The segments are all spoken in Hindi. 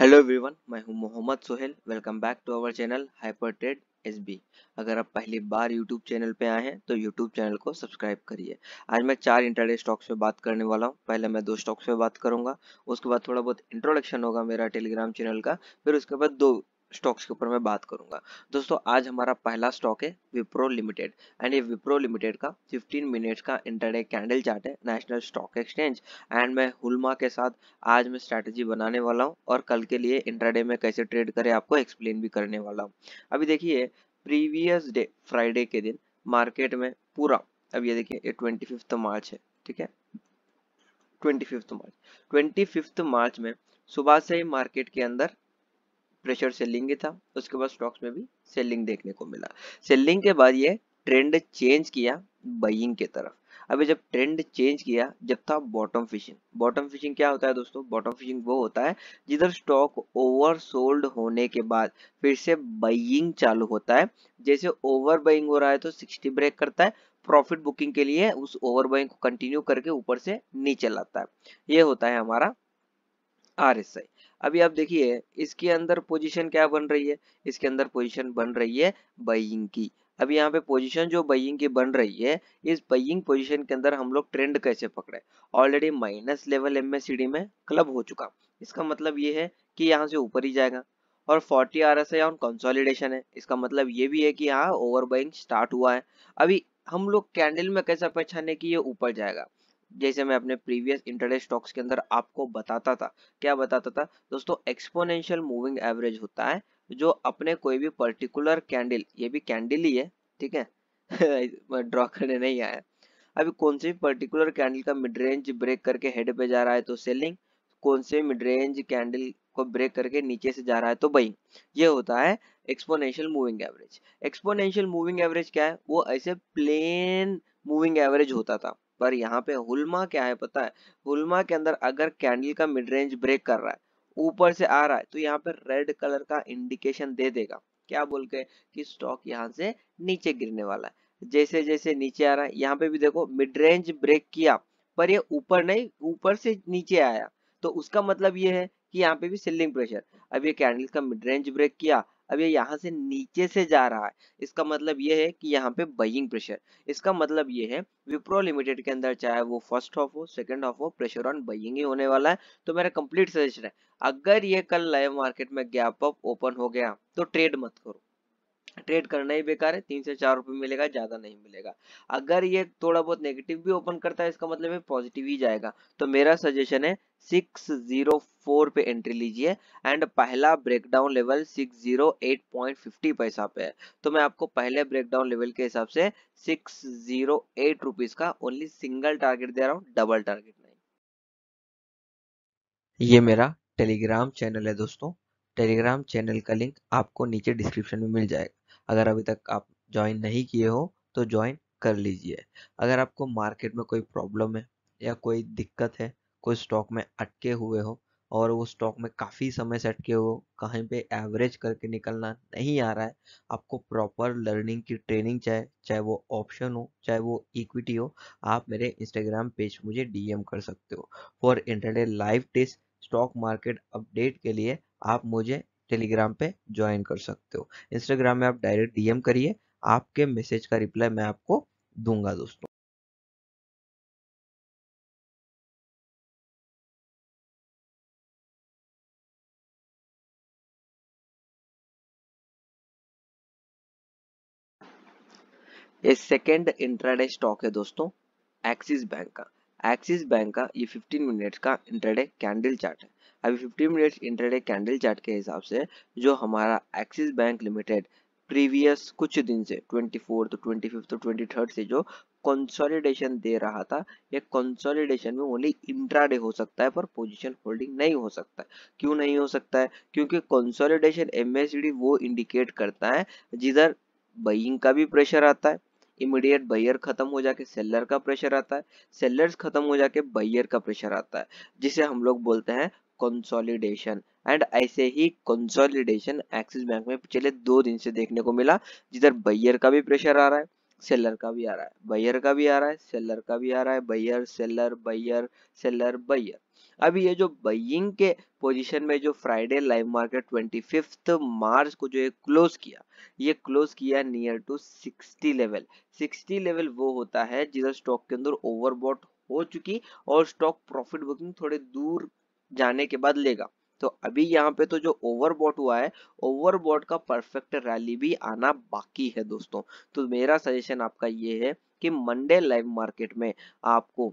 हेलो एवरीवन मैं हूं Mohammed Sohail welcome back to our channel hyper trades अगर आप पहली बार यूट्यूब चैनल पे आए हैं तो यूट्यूब चैनल को सब्सक्राइब करिए आज मैं चार इंटरडे स्टॉक्स पे बात करने वाला हूँ पहले मैं दो स्टॉक्स पे बात करूंगा उसके बाद थोड़ा बहुत इंट्रोडक्शन होगा मेरा टेलीग्राम चैनल का फिर उसके बाद दो स्टॉक्स के ऊपर मैं बात करूंगा दोस्तों आज हमारा पहला स्टॉक है विप्रो लिमिटेड एंड ये विप्रो लिमिटेड का 15 मिनट्स का इंटरडे कैंडल चार्ट है नेशनल स्टॉक एक्सचेंज एंड मैं हुलमा के साथ आज मैं स्ट्रेटजी बनाने वाला हूं और कल के लिए इंटरडे में कैसे ट्रेड करें आपको एक्सप्लेन भी करने वाला हूँ अभी देखिए प्रीवियस डे फ्राइडे के दिन मार्केट में पूरा अब ये देखिए ट्वेंटी मार्च है ठीक है ट्वेंटी मार्च ट्वेंटी मार्च में सुबह से ही मार्केट के अंदर प्रेशर सेलिंग ही था उसके बाद स्टॉक्स में भी सेलिंग देखने को मिला सेलिंग के बाद ये ट्रेंड चेंज किया बइंग के तरफ अभी जब ट्रेंड चेंज किया जब था बॉटम फिशिंग बॉटम फिशिंग क्या होता है दोस्तों बॉटम फिशिंग वो होता है जिधर स्टॉक ओवर सोल्ड होने के बाद फिर से बइंग चालू होता है जैसे ओवर बइंग हो रहा है तो 60 ब्रेक करता है प्रॉफिट बुकिंग के लिए उस ओवर बइंग को कंटिन्यू करके ऊपर से नीचे लाता है ये होता है हमारा आर एस आई अभी आप देखिए इसके अंदर पोजीशन क्या बन रही है इसके अंदर पोजीशन बन रही है बइंग की अभी यहाँ पे पोजीशन जो बइंग की बन रही है इस बइंग पोजीशन के अंदर हम लोग ट्रेंड कैसे पकड़े ऑलरेडी माइनस लेवल एमएससीडी में क्लब हो चुका इसका मतलब ये है कि यहाँ से ऊपर ही जाएगा और 40 आर एस आई कंसोलिडेशन है इसका मतलब ये भी है कि यहाँ ओवर स्टार्ट हुआ है अभी हम लोग कैंडल में कैसे पहचाने कि ये ऊपर जाएगा जैसे मैं अपने प्रीवियस इंटरडे स्टॉक्स के अंदर आपको बताता था क्या बताता था दोस्तों एक्सपोनेंशियल मूविंग एवरेज होता है जो अपने कोई भी पर्टिकुलर कैंडल ये भी कैंडल ही है ठीक है ड्रॉ करने नहीं आया अभी कौन से पर्टिकुलर कैंडल का मिड रेंज ब्रेक करके हेड पे जा रहा है तो सेलिंग कौन से मिड रेंज कैंडल को ब्रेक करके नीचे से जा रहा है तो बई ये होता है exponential moving average exponential moving average क्या है वो ऐसे प्लेन मूविंग एवरेज होता था पर यहाँ पे हुलमा क्या है पता है हुलमा के अंदर अगर कैंडल का मिड रेंज ब्रेक कर रहा है ऊपर से आ रहा है तो यहाँ पे रेड कलर का इंडिकेशन दे देगा क्या बोल के कि स्टॉक यहाँ से नीचे गिरने वाला है जैसे जैसे नीचे आ रहा है यहाँ पे भी देखो मिड रेंज ब्रेक किया पर ये ऊपर नहीं ऊपर से नीचे आया तो उसका मतलब ये है कि यहाँ पे भी सेलिंग प्रेशर अब ये कैंडल का मिड रेंज ब्रेक किया अब ये यहाँ से नीचे से जा रहा है इसका मतलब ये है कि यहाँ पे बइंग प्रेशर इसका मतलब ये है विप्रो लिमिटेड के अंदर चाहे वो फर्स्ट हाफ हो सेकंड हाफ हो प्रेशर ऑन बइंग ही होने वाला है तो मेरा कंप्लीट सजेशन है अगर ये कल लाइव मार्केट में गैप अप ओपन हो गया तो ट्रेड मत करो ट्रेड करना ही बेकार है तीन से चार रुपए मिलेगा ज़्यादा नहीं मिलेगा अगर ये थोड़ा बहुत नेगेटिव भी ओपन करता है इसका मतलब है पॉजिटिव ही जाएगा तो मेरा सजेशन है सिक्स जीरो फोर पे एंट्री लीजिए एंड पहला breakdown level six zero eight point fifty पैसा पे है तो मैं आपको पहले ब्रेकडाउन लेवल के हिसाब से सिक्स जीरो एट रुपीज़ का ओनली सिंगल टारगेट दे रहा हूँ डबल टारगेट नहीं ये मेरा टेलीग्राम चैनल है दोस्तों टेलीग्राम चैनल का लिंक आपको नीचे डिस्क्रिप्शन में मिल जाएगा अगर अभी तक आप ज्वाइन नहीं किए हो तो ज्वाइन कर लीजिए अगर आपको मार्केट में कोई प्रॉब्लम है या कोई दिक्कत है कोई स्टॉक में अटके हुए हो और वो स्टॉक में काफ़ी समय से अटके हो कहीं पे एवरेज करके निकलना नहीं आ रहा है आपको प्रॉपर लर्निंग की ट्रेनिंग चाहे चाहे वो ऑप्शन हो चाहे वो इक्विटी हो आप मेरे इंस्टाग्राम पेज मुझे डीएम कर सकते हो for intraday live test stock market update के लिए आप मुझे टेलीग्राम पे ज्वाइन कर सकते हो इंस्टाग्राम में आप डायरेक्ट डीएम करिए आपके मैसेज का रिप्लाई मैं आपको दूंगा दोस्तों ये सेकेंड इंट्राडे स्टॉक है दोस्तों एक्सिस बैंक का एक्सिस बैंक का ये 15 मिनट का इंटरडे कैंडल चार्ट है अभी 15 मिनट इंटरडे कैंडल चार्ट के हिसाब से जो हमारा एक्सिस बैंक लिमिटेड प्रीवियस कुछ दिन से twenty fourth twenty fifth twenty third से जो कंसोलिडेशन दे रहा था ये कंसोलिडेशन में ओनली इंट्राडे हो सकता है पर पोजीशन होल्डिंग नहीं हो सकता है क्यों नहीं हो सकता है क्योंकि कंसोलिडेशन एमएसडी वो इंडिकेट करता है जिधर बइंग का भी प्रेशर आता है इमीडिएट बायर खत्म हो जाके सेलर का प्रेशर आता है सेलर्स खत्म हो जाके बायर का प्रेशर आता है जिसे हम लोग बोलते हैं कंसोलिडेशन एंड ऐसे ही कंसोलिडेशन एक्सिस बैंक में पिछले दो दिन से देखने को मिला जिधर बायर का भी प्रेशर आ रहा है सेलर का भी आ रहा है बैयर का भी आ रहा है सेलर का भी आ रहा है बैयर सेलर बैयर सेलर बैयर अभी ये जो बइंग के पोजीशन में जो फ्राइडे लाइव मार्केट 25 मार्च को जो ये क्लोज किया ये क्लोज किया नियर टू 60 लेवल 60 लेवल वो होता है जिधर स्टॉक के अंदर ओवरबॉट हो चुकी और स्टॉक प्रॉफिट बुकिंग थोड़े दूर जाने के बाद लेगा तो अभी यहाँ पे तो जो ओवरबॉट हुआ है ओवरबॉट का परफेक्ट रैली भी आना बाकी है दोस्तों तो मेरा सजेशन आपका ये है कि मंडे लाइव मार्केट में आपको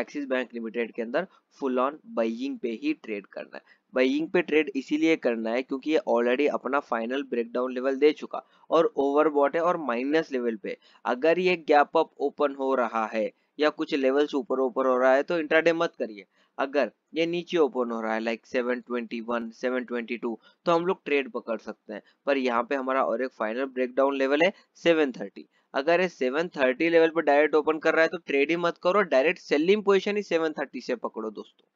एक्सिस बैंक लिमिटेड के अंदर फुल ऑन बइंग पे ही ट्रेड करना है बइंग पे ट्रेड इसीलिए करना है क्योंकि ये ऑलरेडी अपना फाइनल ब्रेकडाउन लेवल दे चुका और ओवरबॉट है और माइनस लेवल पे अगर ये गैप अप ओपन हो रहा है या कुछ लेवल्स ऊपर ऊपर हो रहा है तो इंट्राडे मत करिए अगर ये नीचे ओपन हो रहा है लाइक 721, 722 तो हम लोग ट्रेड पकड़ सकते हैं पर यहाँ पे हमारा और एक फाइनल ब्रेकडाउन लेवल है 730 अगर ये 730 लेवल पर डायरेक्ट ओपन कर रहा है तो ट्रेड ही मत करो डायरेक्ट सेलिंग पोजिशन ही सेवन से पकड़ो दोस्तों